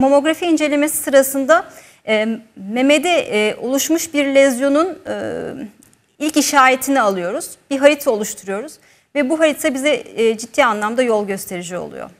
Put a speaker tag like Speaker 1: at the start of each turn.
Speaker 1: Mamografi incelemesi sırasında e, memede e, oluşmuş bir lezyonun e, ilk işaretini alıyoruz. Bir harita oluşturuyoruz ve bu harita bize e, ciddi anlamda yol gösterici oluyor.